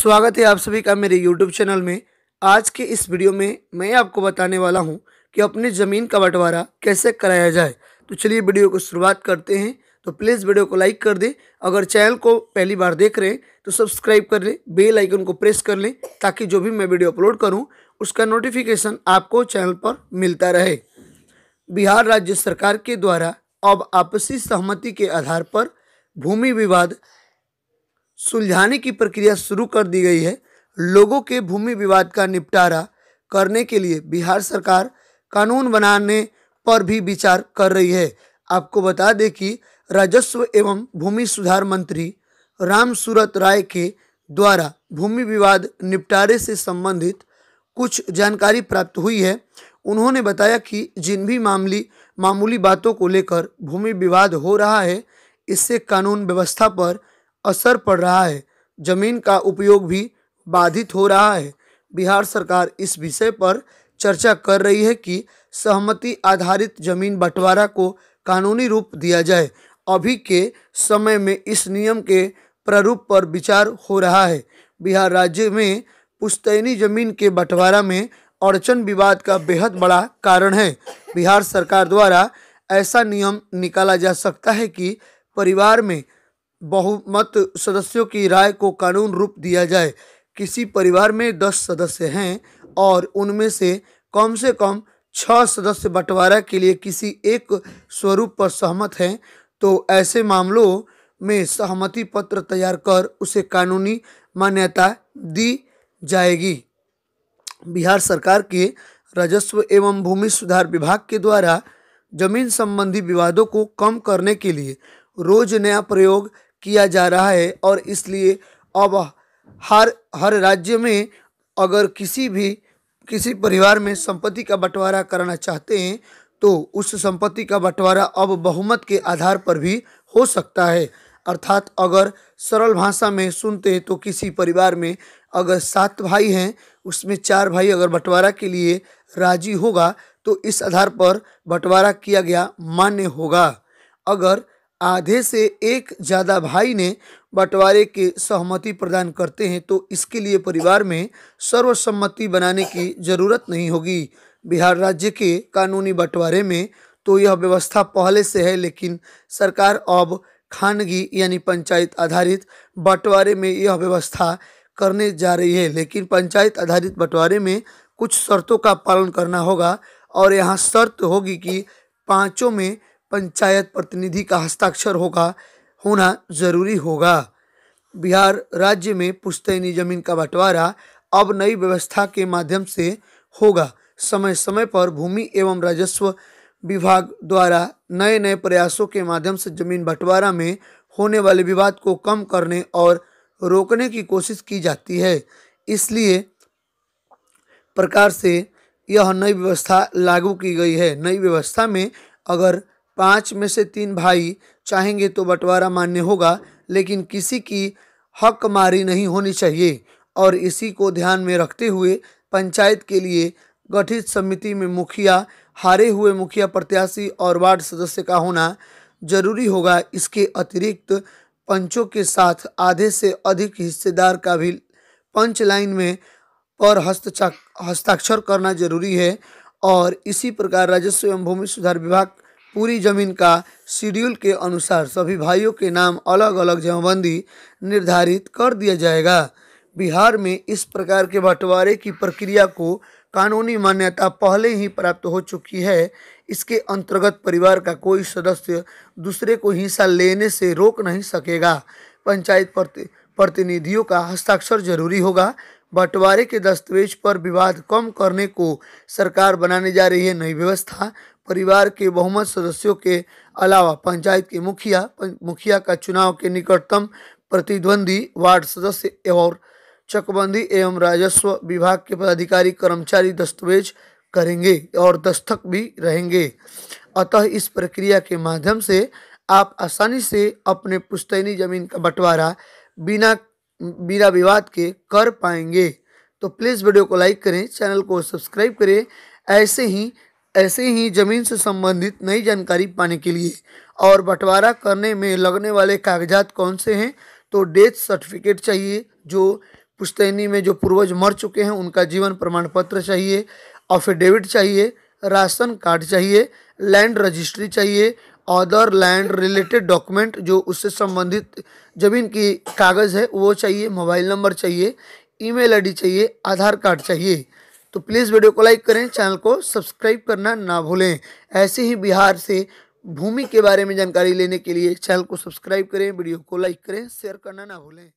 स्वागत है आप सभी का मेरे यूट्यूब चैनल में आज के इस वीडियो में मैं आपको बताने वाला हूं कि अपनी ज़मीन का बंटवारा कैसे कराया जाए तो चलिए वीडियो को शुरुआत करते हैं तो प्लीज़ वीडियो को लाइक कर दें अगर चैनल को पहली बार देख रहे हैं तो सब्सक्राइब कर लें बेल आइकन को प्रेस कर लें ताकि जो भी मैं वीडियो अपलोड करूँ उसका नोटिफिकेशन आपको चैनल पर मिलता रहे बिहार राज्य सरकार के द्वारा अब आपसी सहमति के आधार पर भूमि विवाद सुलझाने की प्रक्रिया शुरू कर दी गई है लोगों के भूमि विवाद का निपटारा करने के लिए बिहार सरकार कानून बनाने पर भी विचार कर रही है आपको बता दें कि राजस्व एवं भूमि सुधार मंत्री राम सूरत राय के द्वारा भूमि विवाद निपटारे से संबंधित कुछ जानकारी प्राप्त हुई है उन्होंने बताया कि जिन भी मामली मामूली बातों को लेकर भूमि विवाद हो रहा है इससे कानून व्यवस्था पर असर पड़ रहा है जमीन का उपयोग भी बाधित हो रहा है बिहार सरकार इस विषय पर चर्चा कर रही है कि सहमति आधारित जमीन बंटवारा को कानूनी रूप दिया जाए अभी के समय में इस नियम के प्रारूप पर विचार हो रहा है बिहार राज्य में पुश्तैनी जमीन के बंटवारा में अड़चन विवाद का बेहद बड़ा कारण है बिहार सरकार द्वारा ऐसा नियम निकाला जा सकता है कि परिवार में बहुमत सदस्यों की राय को कानून रूप दिया जाए किसी परिवार में दस सदस्य हैं और उनमें से कम से कम छः सदस्य बंटवारा के लिए किसी एक स्वरूप पर सहमत हैं तो ऐसे मामलों में सहमति पत्र तैयार कर उसे कानूनी मान्यता दी जाएगी बिहार सरकार के राजस्व एवं भूमि सुधार विभाग के द्वारा जमीन संबंधी विवादों को कम करने के लिए रोज नया प्रयोग किया जा रहा है और इसलिए अब हर हर राज्य में अगर किसी भी किसी परिवार में संपत्ति का बंटवारा करना चाहते हैं तो उस संपत्ति का बंटवारा अब बहुमत के आधार पर भी हो सकता है अर्थात अगर सरल भाषा में सुनते हैं तो किसी परिवार में अगर सात भाई हैं उसमें चार भाई अगर बंटवारा के लिए राजी होगा तो इस आधार पर बंटवारा किया गया मान्य होगा अगर आधे से एक ज़्यादा भाई ने बंटवारे के सहमति प्रदान करते हैं तो इसके लिए परिवार में सर्वसम्मति बनाने की जरूरत नहीं होगी बिहार राज्य के कानूनी बंटवारे में तो यह व्यवस्था पहले से है लेकिन सरकार अब खानगी यानी पंचायत आधारित बंटवारे में यह व्यवस्था करने जा रही है लेकिन पंचायत आधारित बंटवारे में कुछ शर्तों का पालन करना होगा और यहाँ शर्त होगी कि पाँचों में पंचायत प्रतिनिधि का हस्ताक्षर होगा होना जरूरी होगा बिहार राज्य में पुश्तैनी जमीन का बंटवारा अब नई व्यवस्था के माध्यम से होगा समय समय पर भूमि एवं राजस्व विभाग द्वारा नए नए प्रयासों के माध्यम से जमीन बंटवारा में होने वाले विवाद को कम करने और रोकने की कोशिश की जाती है इसलिए प्रकार से यह नई व्यवस्था लागू की गई है नई व्यवस्था में अगर पाँच में से तीन भाई चाहेंगे तो बंटवारा मान्य होगा लेकिन किसी की हक मारी नहीं होनी चाहिए और इसी को ध्यान में रखते हुए पंचायत के लिए गठित समिति में मुखिया हारे हुए मुखिया प्रत्याशी और वार्ड सदस्य का होना जरूरी होगा इसके अतिरिक्त पंचों के साथ आधे से अधिक हिस्सेदार का भी पंच लाइन में पर हस्ताक्षर करना जरूरी है और इसी प्रकार राजस्व एवं भूमि सुधार विभाग पूरी जमीन का शेड्यूल के अनुसार सभी भाइयों के नाम अलग अलग जमाबंदी निर्धारित कर दिया जाएगा बिहार में इस प्रकार के बंटवारे की प्रक्रिया को कानूनी मान्यता पहले ही प्राप्त हो चुकी है इसके अंतर्गत परिवार का कोई सदस्य दूसरे को हिस्सा लेने से रोक नहीं सकेगा पंचायत प्रति प्रतिनिधियों का हस्ताक्षर जरूरी होगा बंटवारे के दस्तावेज पर विवाद कम करने को सरकार बनाने जा रही है नई व्यवस्था परिवार के बहुमत सदस्यों के अलावा पंचायत के मुखिया मुखिया का चुनाव के निकटतम प्रतिद्वंदी वार्ड सदस्य और चकबंदी एवं राजस्व विभाग के पदाधिकारी कर्मचारी दस्तावेज करेंगे और दस्तक भी रहेंगे अतः इस प्रक्रिया के माध्यम से आप आसानी से अपने पुश्तैनी जमीन का बंटवारा बिना बिना विवाद के कर पाएंगे तो प्लीज़ वीडियो को लाइक करें चैनल को सब्सक्राइब करें ऐसे ही ऐसे ही जमीन से संबंधित नई जानकारी पाने के लिए और बंटवारा करने में लगने वाले कागजात कौन से हैं तो डेथ सर्टिफिकेट चाहिए जो पुश्तैनी में जो पूर्वज मर चुके हैं उनका जीवन प्रमाण पत्र चाहिए अफिडेविट चाहिए राशन कार्ड चाहिए लैंड रजिस्ट्री चाहिए अदर लैंड रिलेटेड डॉक्यूमेंट जो उससे संबंधित ज़मीन की कागज़ है वो चाहिए मोबाइल नंबर चाहिए ईमेल आईडी चाहिए आधार कार्ड चाहिए तो प्लीज़ वीडियो को लाइक करें चैनल को सब्सक्राइब करना ना भूलें ऐसे ही बिहार से भूमि के बारे में जानकारी लेने के लिए चैनल को सब्सक्राइब करें वीडियो को लाइक करें शेयर करना ना भूलें